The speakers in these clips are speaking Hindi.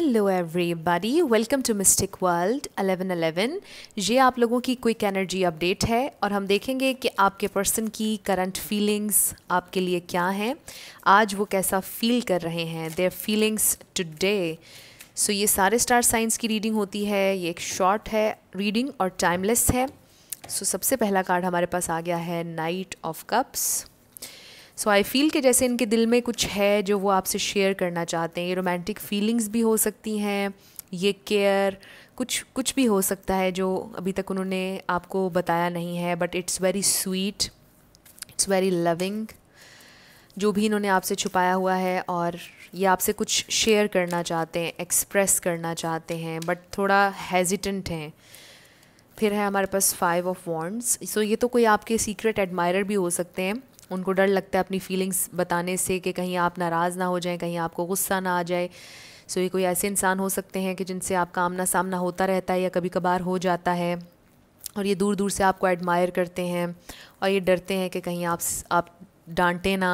hello everybody welcome to Mystic World 1111 ये आप लोगों की क्विक एनर्जी अपडेट है और हम देखेंगे कि आपके पर्सन की करंट फीलिंग्स आपके लिए क्या हैं आज वो कैसा फील कर रहे हैं देयर फीलिंग्स टुडे सो ये सारे स्टार साइंस की रीडिंग होती है ये एक शॉर्ट है रीडिंग और टाइमलेस है सो so, सबसे पहला कार्ड हमारे पास आ गया है knight of cups so I feel कि जैसे इनके दिल में कुछ है जो वो आपसे शेयर करना चाहते हैं ये रोमांटिक फीलिंग्स भी हो सकती हैं ये केयर कुछ कुछ भी हो सकता है जो अभी तक उन्होंने आपको बताया नहीं है but it's very sweet it's very loving जो भी इन्होंने आपसे छुपाया हुआ है और ये आपसे कुछ शेयर करना चाहते हैं एक्सप्रेस करना चाहते हैं बट थोड़ा हेजिटेंट हैं फिर है हमारे पास फाइव ऑफ वॉन्ट्स सो ये तो कोई आपके सीक्रेट एडमायर भी हो सकते हैं उनको डर लगता है अपनी फीलिंग्स बताने से कि कहीं आप नाराज़ ना हो जाएं कहीं आपको गुस्सा ना आ जाए सो ये कोई ऐसे इंसान हो सकते हैं कि जिनसे आपका आमना सामना होता रहता है या कभी कभार हो जाता है और ये दूर दूर से आपको एडमायर करते हैं और ये डरते हैं कि कहीं आप आप डांटें ना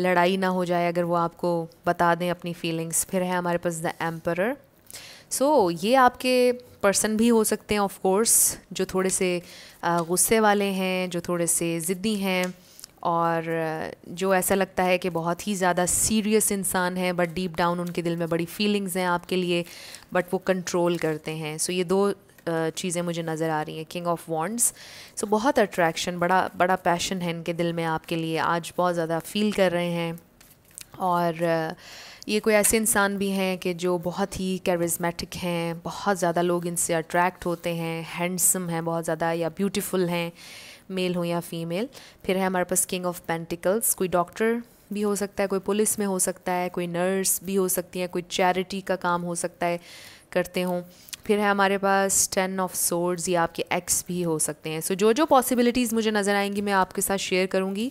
लड़ाई ना हो जाए अगर वो आपको बता दें अपनी फीलिंग्स फिर है हमारे पास द एम्पर सो ये आपके पर्सन भी हो सकते हैं ऑफ कोर्स जो थोड़े से गुस्से वाले हैं जो थोड़े से ज़िद्दी हैं और जो ऐसा लगता है कि बहुत ही ज़्यादा सीरियस इंसान है बट डीप डाउन उनके दिल में बड़ी फीलिंग्स हैं आपके लिए बट वो कंट्रोल करते हैं सो so ये दो चीज़ें मुझे नज़र आ रही हैं किंग ऑफ वॉन्ड्स सो बहुत अट्रैक्शन बड़ा बड़ा पैशन है इनके दिल में आपके लिए आज बहुत ज़्यादा फील कर रहे हैं और ये कोई ऐसे इंसान भी हैं कि जो बहुत ही कैरिज्मेटिक हैं बहुत ज़्यादा लोग इनसे अट्रैक्ट होते हैं हैंडसम हैं बहुत ज़्यादा या ब्यूटीफुल हैं मेल हो या फीमेल फिर है हमारे पास किंग ऑफ पेंटिकल्स कोई डॉक्टर भी हो सकता है कोई पुलिस में हो सकता है कोई नर्स भी हो सकती है कोई चैरिटी का काम हो सकता है करते हों फिर है हमारे पास टेन ऑफ सोर्ड्स या आपके एक्स भी हो सकते हैं सो so, जो जो पॉसिबिलिटीज़ मुझे नज़र आएंगी मैं आपके साथ शेयर करूँगी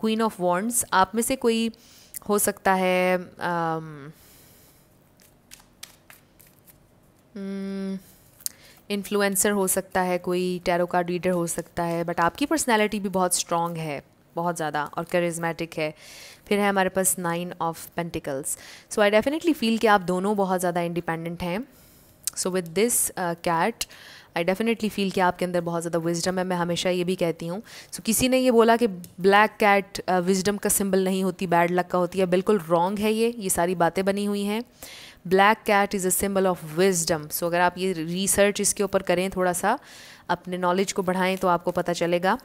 क्वीन ऑफ वॉन्ड्स आप में से कोई हो सकता है आम, um, hmm, इन्फ्लुएंसर हो सकता है कोई टैरो कार्ड रीडर हो सकता है बट आपकी पर्सनैलिटी भी बहुत स्ट्रॉन्ग है बहुत ज़्यादा और करिज्मेटिक है फिर है हमारे पास nine of pentacles so I definitely feel कि आप दोनों बहुत ज़्यादा इंडिपेंडेंट हैं so with this cat I definitely feel कि आपके अंदर बहुत ज़्यादा विजडम है मैं हमेशा ये भी कहती हूँ सो so, किसी ने ये बोला कि ब्लैक कैट विजडम का सिंबल नहीं होती बैड लक का होती है बिल्कुल रॉन्ग है ये ये सारी बातें बनी हुई हैं black cat is a symbol of wisdom so अगर आप ये रिसर्च इसके ऊपर करें थोड़ा सा अपने नॉलेज को बढ़ाएं तो आपको पता चलेगा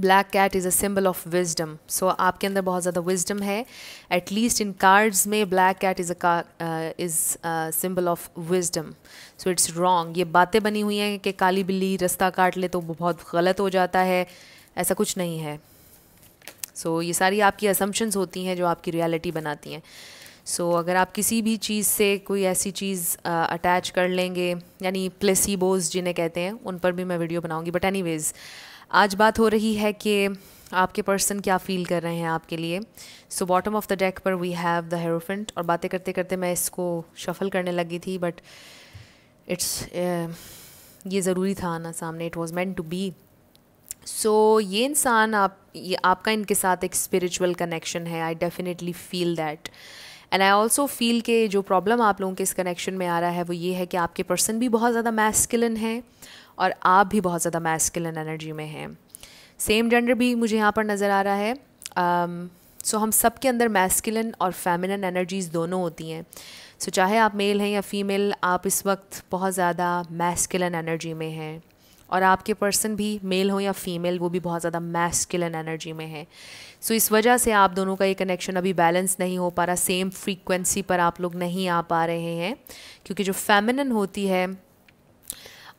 black cat is a symbol of wisdom so आपके अंदर बहुत ज़्यादा विजडम है एटलीस्ट इन कार्ड्स में black cat is a is symbol of wisdom so it's wrong ये बातें बनी हुई हैं कि काली बिल्ली रास्ता काट ले तो वो बहुत गलत हो जाता है ऐसा कुछ नहीं है सो so, ये सारी आपकी असम्पन्स होती हैं जो आपकी रियलिटी बनाती हैं सो so, अगर आप किसी भी चीज़ से कोई ऐसी चीज़ अटैच कर लेंगे यानी प्लेसीबोज जिन्हें कहते हैं उन पर भी मैं वीडियो बनाऊंगी बट एनी आज बात हो रही है कि आपके पर्सन क्या फील कर रहे हैं आपके लिए so bottom of the deck पर वी हैव द हेरोफेंट और बातें करते करते मैं इसको शफल करने लगी थी बट इट्स ये ज़रूरी था ना सामने it was meant to be so ये इंसान आप ये आपका इनके साथ एक स्पिरिचुअल कनेक्शन है I definitely feel that and I also feel के जो प्रॉब्लम आप लोगों के इस कनेक्शन में आ रहा है वो ये है कि आपके पर्सन भी बहुत ज़्यादा मैस्किलन है और आप भी बहुत ज़्यादा मैस्किलन एनर्जी में हैं सेम जेंडर भी मुझे यहाँ पर नज़र आ रहा है um, सो so, हम सब के अंदर मैस्किलन और फेमिनन एनर्जीज़ दोनों होती हैं सो so, चाहे आप मेल हैं या फीमेल आप इस वक्त बहुत ज़्यादा मैस्किलन एनर्जी में हैं और आपके पर्सन भी मेल हो या फीमेल वो भी बहुत ज़्यादा मैस्किलन एनर्जी में है सो so, इस वजह से आप दोनों का ये कनेक्शन अभी बैलेंस नहीं हो पा रहा सेम फ्रीक्वेंसी पर आप लोग नहीं आ पा रहे हैं क्योंकि जो फेमिनन होती है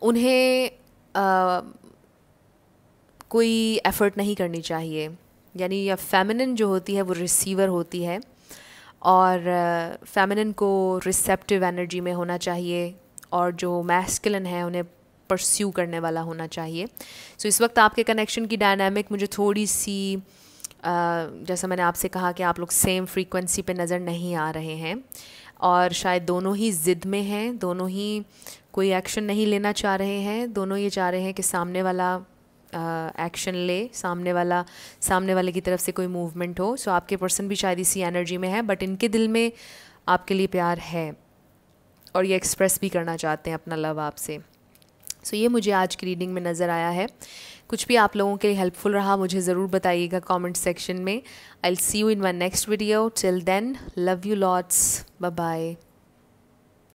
उन्हें आ, कोई एफ़र्ट नहीं करनी चाहिए यानी या फेमिनन जो होती है वो रिसीवर होती है और फेमिनन को रिसेप्टिव एनर्जी में होना चाहिए और जो मैस्किलन है उन्हें परस्यू करने वाला होना चाहिए सो so, इस वक्त आपके कनेक्शन की डायनामिक मुझे थोड़ी सी जैसा मैंने आपसे कहा कि आप लोग सेम फ्रीक्वेंसी पे नज़र नहीं आ रहे हैं और शायद दोनों ही ज़िद में हैं दोनों ही कोई एक्शन नहीं लेना चाह रहे हैं दोनों ये चाह रहे हैं कि सामने वाला एक्शन ले सामने वाला सामने वाले की तरफ से कोई मूवमेंट हो सो so, आपके पर्सन भी शायद इसी एनर्जी में है बट इनके दिल में आपके लिए प्यार है और ये एक्सप्रेस भी करना चाहते हैं अपना लव आपसे सो so, ये मुझे आज की रीडिंग में नज़र आया है कुछ भी आप लोगों के लिए हेल्पफुल रहा मुझे ज़रूर बताइएगा कमेंट सेक्शन में I see you in my next video till then love you lots bye